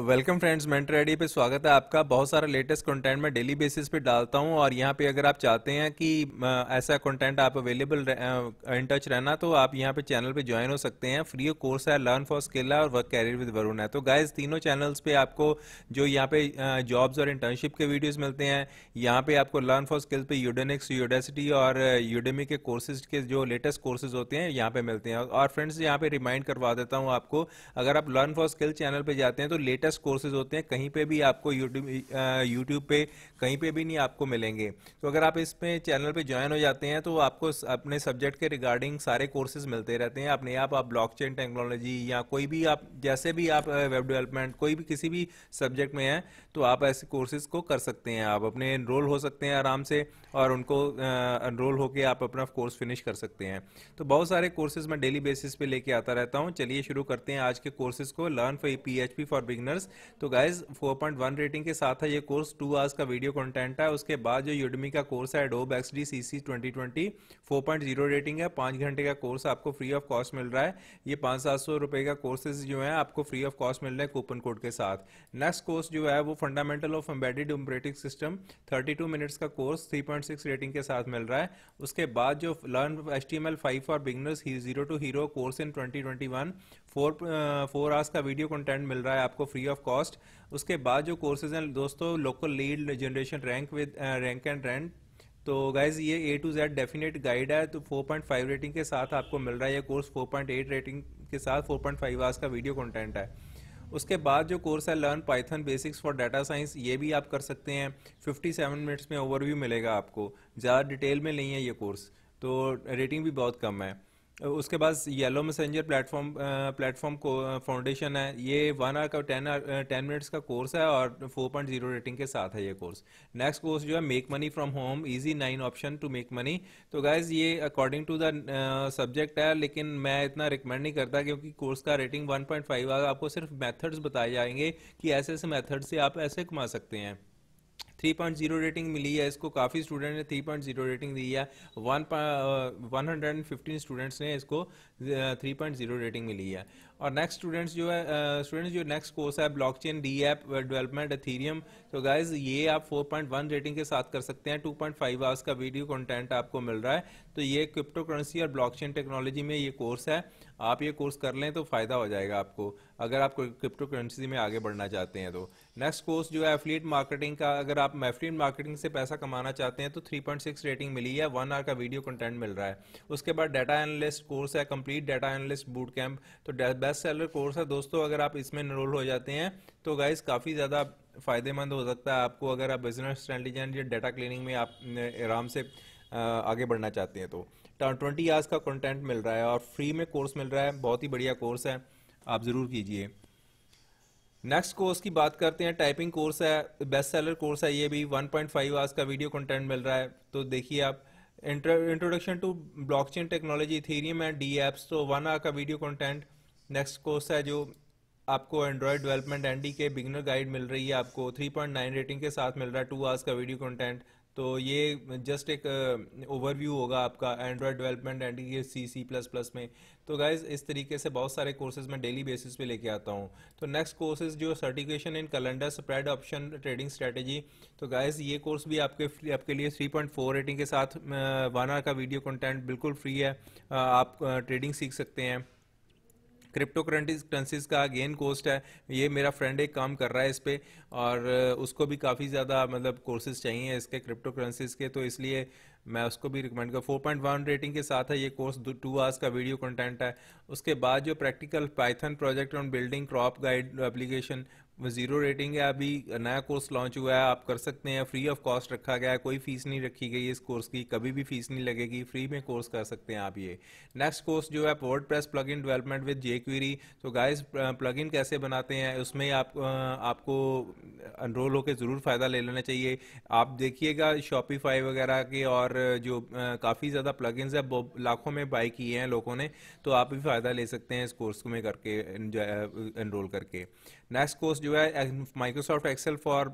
welcome friends mentor ID पे स्वागत है आपका बहुत सारा लेटेस्ट कंटेंट मैं डेली बेसिस पे डालता हूँ और यहाँ पे अगर आप चाहते हैं कि ऐसा कंटेंट आप अवेलेबल इन टच रहना तो आप यहाँ पे चैनल पे ज्वाइन हो सकते हैं फ्री कोर्स है लर्न फॉर है और वर्क कैरियर विद वरुण है तो गाइज तीनों चैनल्स पे आपको जो यहाँ पे जॉब्स और इंटर्नशिप के वीडियोज़ मिलते हैं यहाँ पे आपको लर्न फॉर स्किल पे यूडेनिक्स यूडेसिटी और यूडेमी के कोर्सेज के जो लेटेस्ट कोर्सेज होते हैं यहाँ पे मिलते हैं और फ्रेंड्स यहाँ पे रिमाइंड करवा देता हूँ आपको अगर आप लर्न फॉर स्किल चैनल पर जाते हैं तो लेटेस्ट लेटेस्ट कोर्सेज होते हैं कहीं पे भी आपको यूट्यूब यूट्यूब पे कहीं पे भी नहीं आपको मिलेंगे तो अगर आप इसमें चैनल पे ज्वाइन हो जाते हैं तो आपको अपने सब्जेक्ट के रिगार्डिंग सारे कोर्सेज मिलते रहते हैं अपने आप आप चेन टेक्नोलॉजी या कोई भी आप जैसे भी आप वेब डेवलपमेंट कोई भी किसी भी सब्जेक्ट में हैं तो आप ऐसे कोर्सेज को कर सकते हैं आप अपने इनरोल हो सकते हैं आराम से और उनको इनरोल होकर आप अपना कोर्स फिनिश कर सकते हैं तो बहुत सारे कोर्सेज मैं डेली बेसिस पे लेके आता रहता हूँ चलिए शुरू करते हैं आज के कोर्सेज को learn for P H P for beginner learners तो गाइज 4.1 रेटिंग के साथ है ये कोर्स टू आवर्स का वीडियो कंटेंट है उसके बाद जो यूडमी का कोर्स है डोब X D C C twenty twenty four point zero rating है पाँच घंटे का कोर्स आपको फ्री ऑफ कॉस्ट मिल रहा है ये पाँच सात सौ रुपये का कोर्सेज जो है आपको फ्री ऑफ कॉस्ट मिल रहा है कूपन कोड के साथ नेक्स्ट कोर्स जो है वो fundamental of embedded operating system 32 minutes का कोर्स 3.6 रेटिंग के साथ मिल रहा है उसके बाद जो learn H T M L five for beginners zero to hero course in 2021 four four hours का वीडियो कंटेंट मिल रहा है आपको फ्री फ्री ऑफ कॉस्ट उसके बाद जो कोर्सेज हैं दोस्तों local lead generation rank with rank and rank तो गाइज ये A to Z definite guide है तो 4.5 रेटिंग के साथ आपको मिल रहा है ये कोर्स 4.8 रेटिंग के साथ 4.5 आवर्स का वीडियो कंटेंट है उसके बाद जो कोर्स है learn Python basics for data science ये भी आप कर सकते हैं 57 मिनट्स में ओवरव्यू मिलेगा आपको ज़्यादा डिटेल में नहीं है ये कोर्स तो रेटिंग भी बहुत कम है उसके बाद येलो मैसेंजर प्लेटफॉर्म प्लेटफॉर्म को फाउंडेशन है ये वन आवर का टेन टेन मिनट्स का कोर्स है और फोर पॉइंट जीरो रेटिंग के साथ है ये कोर्स नेक्स्ट कोर्स जो है make money from home easy nine option to make money तो गाइज ये अकॉर्डिंग टू द सब्जेक्ट है लेकिन मैं इतना रिकमेंड नहीं करता क्योंकि कोर्स का रेटिंग वन पॉइंट फाइव आपको सिर्फ मैथड्स बताए जाएंगे कि ऐसे ऐसे मैथड से आप ऐसे कमा सकते हैं 3.0 रेटिंग मिली है इसको काफ़ी स्टूडेंट ने 3.0 रेटिंग दी है one hundred and fifteen students ने इसको 3.0 uh, रेटिंग मिली है और नेक्स्ट स्टूडेंट्स जो है स्टूडेंट्स uh, जो नेक्स्ट कोर्स है blockchain D app development Ethereum तो गाइज ये आप 4.1 रेटिंग के साथ कर सकते हैं 2.5 पॉइंट आवर्स का वीडियो कंटेंट आपको मिल रहा है तो ये क्रिप्टो करेंसी और ब्लॉकचेन टेक्नोलॉजी में ये कोर्स है आप ये कोर्स कर लें तो फ़ायदा हो जाएगा आपको अगर आप क्रिप्टो करेंसी में आगे बढ़ना चाहते हैं तो नेक्स्ट कोर्स जो है एफलीट मार्केटिंग का अगर आप एफिलिएट मार्केटिंग से पैसा कमाना चाहते हैं तो 3.6 रेटिंग मिली है वन आर का वीडियो कंटेंट मिल रहा है उसके बाद डाटा एनालिस्ट कोर्स है complete data analyst boot camp तो बेस्ट सेलर कोर्स है दोस्तों अगर आप इसमें इनरोल हो जाते हैं तो गाइज काफ़ी ज़्यादा फ़ायदेमंद हो सकता है आपको अगर आप बिजनेस इंटेलिजेंट या डाटा क्लीनिंग में आप आराम से आगे बढ़ना चाहते हैं तो ट्वेंटी आवर्स का कंटेंट मिल रहा है और फ्री में कोर्स मिल रहा है बहुत ही बढ़िया कोर्स है आप ज़रूर कीजिए नेक्स्ट कोर्स की बात करते हैं टाइपिंग कोर्स है बेस्ट सेलर कोर्स है ये भी 1.5 पॉइंट आवर्स का वीडियो कंटेंट मिल रहा है तो देखिए आप introduction to blockchain technology Ethereum and D apps तो वन आवर का वीडियो कंटेंट नेक्स्ट कोर्स है जो आपको एंड्रॉयड डेवलपमेंट एनडी के बिगनर गाइड मिल रही है आपको 3.9 रेटिंग के साथ मिल रहा है टू आवर्स का वीडियो कॉन्टेंट तो ये जस्ट एक ओवरव्यू होगा आपका एंड्रॉयड डेवलपमेंट एंड ये सी सी प्लस प्लस में तो गाइज इस तरीके से बहुत सारे कोर्सेज मैं डेली बेसिस पे लेके आता हूँ तो नेक्स्ट कोर्सेज जो certification in calendar spread option trading strategy तो गाइज ये कोर्स भी आपके आपके लिए 3.4 रेटिंग के साथ वन आर का वीडियो कंटेंट बिल्कुल फ्री है आप ट्रेडिंग सीख सकते हैं क्रिप्टो करेंसीज का गेन कोस्ट है ये मेरा फ्रेंड एक काम कर रहा है इस पर और उसको भी काफ़ी ज़्यादा मतलब कोर्सेज चाहिए इसके क्रिप्टो करेंसीज के तो इसलिए मैं उसको भी रिकमेंड कर 4.1 रेटिंग के साथ है ये कोर्स टू आवर्स का वीडियो कंटेंट है उसके बाद जो practical Python project on building crop guide application zero rating है अभी नया कोर्स लॉन्च हुआ है आप कर सकते हैं फ्री ऑफ कॉस्ट रखा गया है कोई फीस नहीं रखी गई इस कोर्स की कभी भी फीस नहीं लगेगी फ्री में कोर्स कर सकते हैं आप ये नेक्स्ट कोर्स जो है WordPress plugin development with jQuery तो गाइस प्लग इन कैसे बनाते हैं उसमें आप आपको अनरोल होकर ज़रूर फ़ायदा ले लेना चाहिए आप देखिएगा शॉपीफाई वगैरह के और जो काफ़ी ज़्यादा प्लग इन्स है लाखों में बाई किए हैं लोगों ने तो आप भी फ़ायदा ले सकते हैं इस कोर्स में करके एनरोल करके नेक्स्ट कोर्स जो है Microsoft Excel for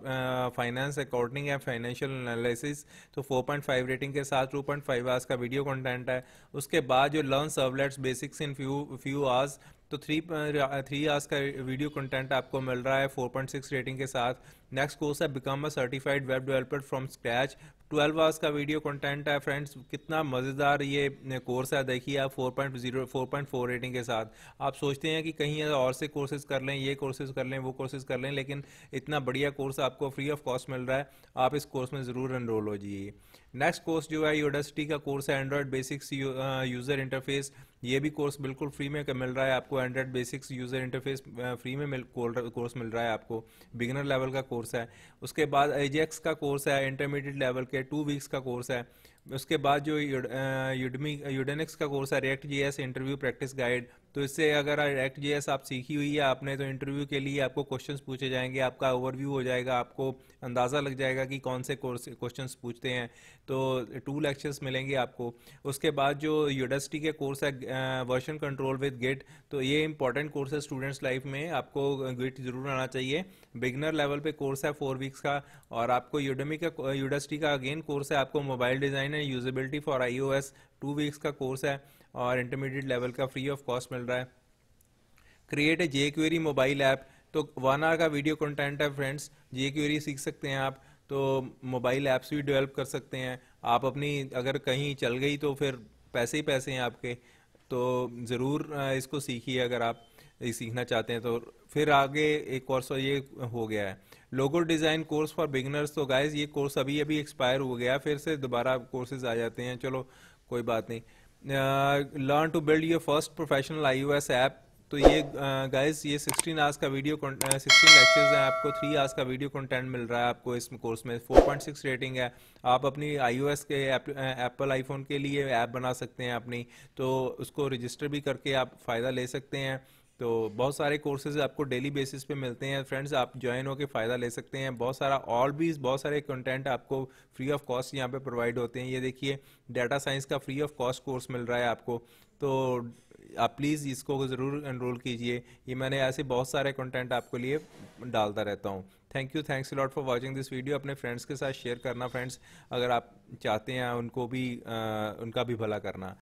finance accounting and financial analysis तो 4.5 रेटिंग के साथ 2.5 पॉइंट आवर्स का वीडियो कंटेंट है उसके बाद जो learn servlets basics in few few hours तो थ्री थ्री आवर्स का वीडियो कंटेंट आपको मिल रहा है 4.6 रेटिंग के साथ नेक्स्ट कोर्स है become a certified web developer from scratch 12 hours का वीडियो कंटेंट है फ्रेंड्स कितना मज़ेदार ये कोर्स है देखिए आप 4.0 4.4 रेटिंग के साथ आप सोचते हैं कि कहीं और से कोर्सेज कर लें ये कोर्सेज कर लें वो कोर्सेज कर लें लेकिन इतना बढ़िया कोर्स आपको फ्री ऑफ कॉस्ट मिल रहा है आप इस कोर्स में ज़रूर इनरोल हो जाइए नेक्स्ट कोर्स जो है यूडस्टी का कोर्स है एंड्रॉयड बेसिक्स यूज़र इंटरफेस ये भी कोर्स बिल्कुल फ्री में मिल रहा है आपको android basics user interface free में मिल कोर्स मिल रहा है आपको बिगिनर लेवल का कोर्स है उसके बाद एजेक्स का कोर्स है इंटरमीडिएट लेवल के टू वीक्स का कोर्स है उसके बाद जो यूडमी यूडेनिक्स का कोर्स है React JS interview practice guide तो इससे अगर रिएक्ट जीएस आप सीखी हुई है आपने तो इंटरव्यू के लिए आपको क्वेश्चंस पूछे जाएंगे आपका ओवरव्यू हो जाएगा आपको अंदाज़ा लग जाएगा कि कौन से कोर्स क्वेश्चंस पूछते हैं तो टू लेक्चर्स मिलेंगे आपको उसके बाद जो यूडस्टी के कोर्स है वर्षन कंट्रोल विद गेट तो ये इंपॉर्टेंट कोर्स है स्टूडेंट्स लाइफ में आपको गेट ज़रूर आना चाहिए बिगनर लेवल पर कोर्स है फोर वीक्स का और आपको यूडमी का यूडस्टी का अगेन कोर्स है आपको मोबाइल डिज़ाइन है usability for I O S two weeks का कोर्स है और इंटरमीडिएट लेवल का फ्री ऑफ कॉस्ट मिल रहा है create a jQuery mobile app तो वन आवर का वीडियो कंटेंट है फ्रेंड्स जे क्वेरी सीख सकते हैं आप तो मोबाइल ऐप्स भी डेवलप कर सकते हैं आप अपनी अगर कहीं चल गई तो फिर पैसे ही पैसे हैं आपके तो ज़रूर इसको सीखिए अगर आप सीखना चाहते हैं तो फिर आगे एक कोर्स ये हो गया है logo design course for beginners तो गाइज ये कोर्स अभी अभी एक्सपायर हो गया फिर से दोबारा कोर्सेज आ जाते हैं चलो कोई बात नहीं learn to build your first professional I O S app तो ये गाइज ये 16 आवर्स का वीडियो सिक्सटीन लेक्चर्स हैं आपको थ्री आवर्स का वीडियो कंटेंट मिल रहा है आपको इस कोर्स में 4.6 रेटिंग है आप अपनी आईओएस के एप्पल आईफोन के लिए ऐप बना सकते हैं अपनी तो उसको रजिस्टर भी करके आप फ़ायदा ले सकते हैं तो बहुत सारे कोर्सेज आपको डेली बेसिस पे मिलते हैं फ्रेंड्स आप ज्वाइन होकर फ़ायदा ले सकते हैं बहुत सारा और भी बहुत सारे कंटेंट आपको फ्री ऑफ कॉस्ट यहाँ पे प्रोवाइड होते हैं ये देखिए डाटा साइंस का फ्री ऑफ कॉस्ट कोर्स मिल रहा है आपको तो आप प्लीज़ इसको ज़रूर एनरोल कीजिए ये मैंने ऐसे बहुत सारे कंटेंट आपके लिए डालता रहता हूँ thank you thanks lot for watching this video अपने फ्रेंड्स के साथ शेयर करना फ्रेंड्स अगर आप चाहते हैं उनको भी आ, उनका भी भला करना